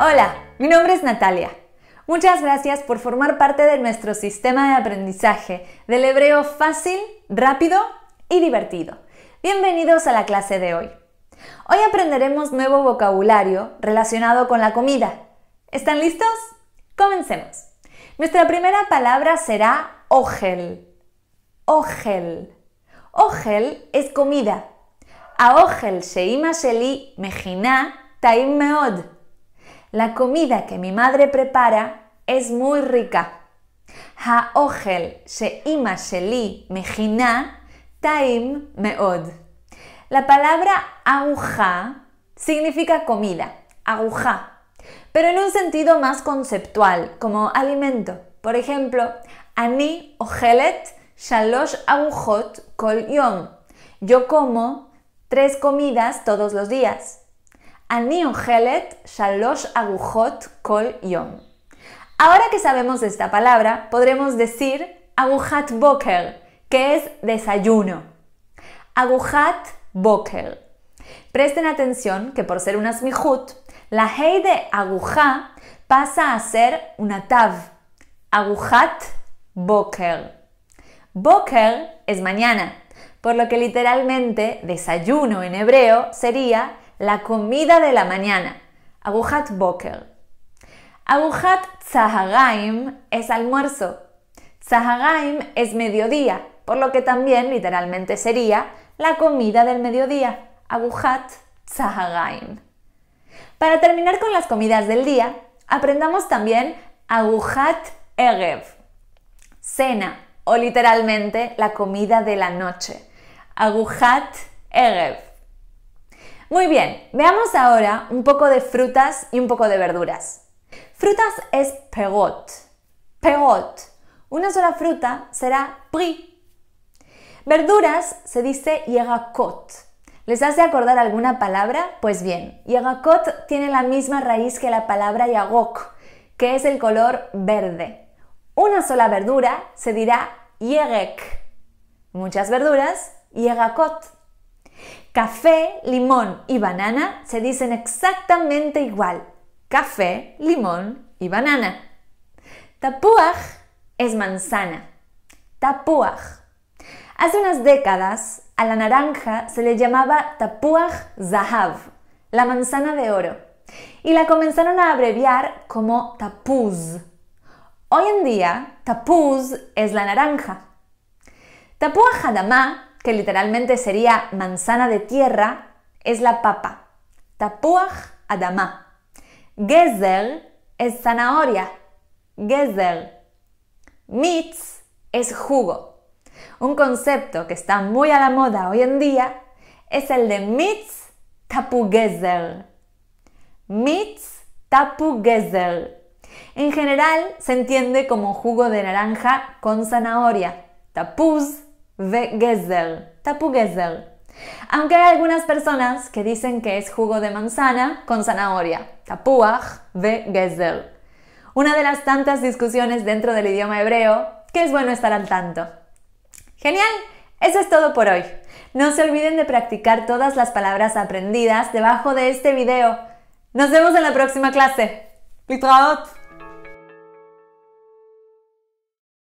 Hola, mi nombre es Natalia. Muchas gracias por formar parte de nuestro sistema de aprendizaje del hebreo fácil, rápido y divertido. Bienvenidos a la clase de hoy. Hoy aprenderemos nuevo vocabulario relacionado con la comida. ¿Están listos? Comencemos. Nuestra primera palabra será ogel. Ogel. Ogel es comida. A ogel sheima sheli mejina taim meod. La comida que mi madre prepara es muy rica. ta'im La palabra aguja significa comida, aguja, pero en un sentido más conceptual, como alimento. Por ejemplo, ani ojelet shalosh agujot kol yom. Yo como tres comidas todos los días shalosh kol yom. Ahora que sabemos esta palabra, podremos decir agujat boker, que es desayuno. Agujat boker. Presten atención que por ser una smijut, la hei de aguja pasa a ser una tav. Agujat boker. Boker es mañana, por lo que literalmente desayuno en hebreo sería la comida de la mañana, Agujat Boker. Agujat Tzahagaim es almuerzo. Tzahagaim es mediodía, por lo que también literalmente sería la comida del mediodía, Agujat Tzahagaim. Para terminar con las comidas del día, aprendamos también Agujat Erev, cena o literalmente la comida de la noche, Agujat Erev. Muy bien, veamos ahora un poco de frutas y un poco de verduras. Frutas es pegot. Pegot. Una sola fruta será pri. Verduras se dice yegakot. ¿Les hace acordar alguna palabra? Pues bien, yegakot tiene la misma raíz que la palabra yagok, que es el color verde. Una sola verdura se dirá yegek. Muchas verduras, yegakot. Café, limón y banana se dicen exactamente igual. Café, limón y banana. Tapuaj es manzana. Tapuaj. Hace unas décadas a la naranja se le llamaba tapuaj zahav, la manzana de oro, y la comenzaron a abreviar como tapuz. Hoy en día, tapuz es la naranja. Tapuaj adamá que literalmente sería manzana de tierra, es la papa. Tapuaj adama. Gezel es zanahoria. Gezel. Mitz es jugo. Un concepto que está muy a la moda hoy en día es el de Mitz tapu gezel. Mitz tapu gezel. En general se entiende como jugo de naranja con zanahoria. Tapuz וגזר, tapu gezer. Aunque hay algunas personas que dicen que es jugo de manzana con zanahoria, tapuach ve Una de las tantas discusiones dentro del idioma hebreo que es bueno estar al tanto. Genial, eso es todo por hoy. No se olviden de practicar todas las palabras aprendidas debajo de este video. Nos vemos en la próxima clase. Litraot.